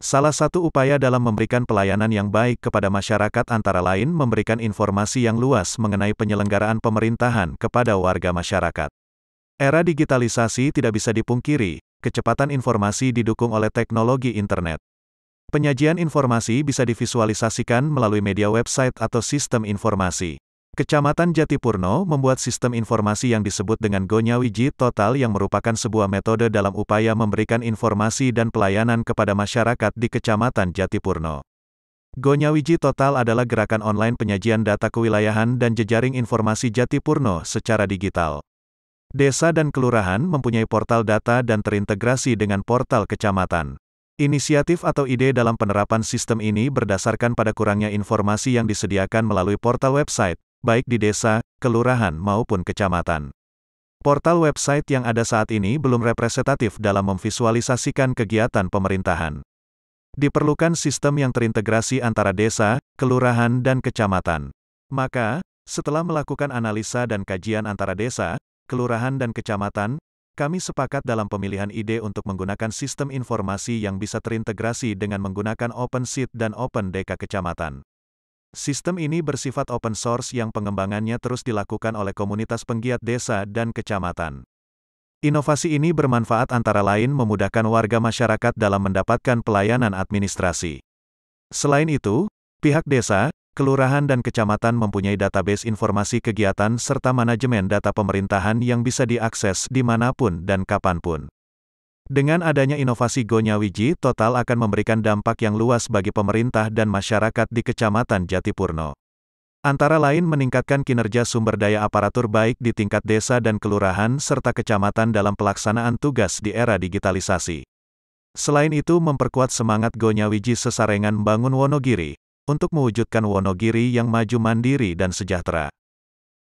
Salah satu upaya dalam memberikan pelayanan yang baik kepada masyarakat antara lain memberikan informasi yang luas mengenai penyelenggaraan pemerintahan kepada warga masyarakat. Era digitalisasi tidak bisa dipungkiri, kecepatan informasi didukung oleh teknologi internet. Penyajian informasi bisa divisualisasikan melalui media website atau sistem informasi. Kecamatan Jatipurno membuat sistem informasi yang disebut dengan Gonyawiji Total yang merupakan sebuah metode dalam upaya memberikan informasi dan pelayanan kepada masyarakat di Kecamatan Jatipurno. Gonyawiji Total adalah gerakan online penyajian data kewilayahan dan jejaring informasi Jatipurno secara digital. Desa dan kelurahan mempunyai portal data dan terintegrasi dengan portal kecamatan. Inisiatif atau ide dalam penerapan sistem ini berdasarkan pada kurangnya informasi yang disediakan melalui portal website, baik di desa, kelurahan maupun kecamatan. Portal website yang ada saat ini belum representatif dalam memvisualisasikan kegiatan pemerintahan. Diperlukan sistem yang terintegrasi antara desa, kelurahan, dan kecamatan. Maka, setelah melakukan analisa dan kajian antara desa, kelurahan, dan kecamatan, kami sepakat dalam pemilihan ide untuk menggunakan sistem informasi yang bisa terintegrasi dengan menggunakan Open Seat dan Open OpenDK kecamatan. Sistem ini bersifat open source yang pengembangannya terus dilakukan oleh komunitas penggiat desa dan kecamatan. Inovasi ini bermanfaat antara lain memudahkan warga masyarakat dalam mendapatkan pelayanan administrasi. Selain itu, pihak desa, kelurahan dan kecamatan mempunyai database informasi kegiatan serta manajemen data pemerintahan yang bisa diakses dimanapun dan kapanpun. Dengan adanya inovasi Gonyawiji, Total akan memberikan dampak yang luas bagi pemerintah dan masyarakat di Kecamatan Jatipurno. Antara lain meningkatkan kinerja sumber daya aparatur baik di tingkat desa dan kelurahan serta kecamatan dalam pelaksanaan tugas di era digitalisasi. Selain itu memperkuat semangat Gonyawiji sesarengan bangun Wonogiri, untuk mewujudkan Wonogiri yang maju mandiri dan sejahtera.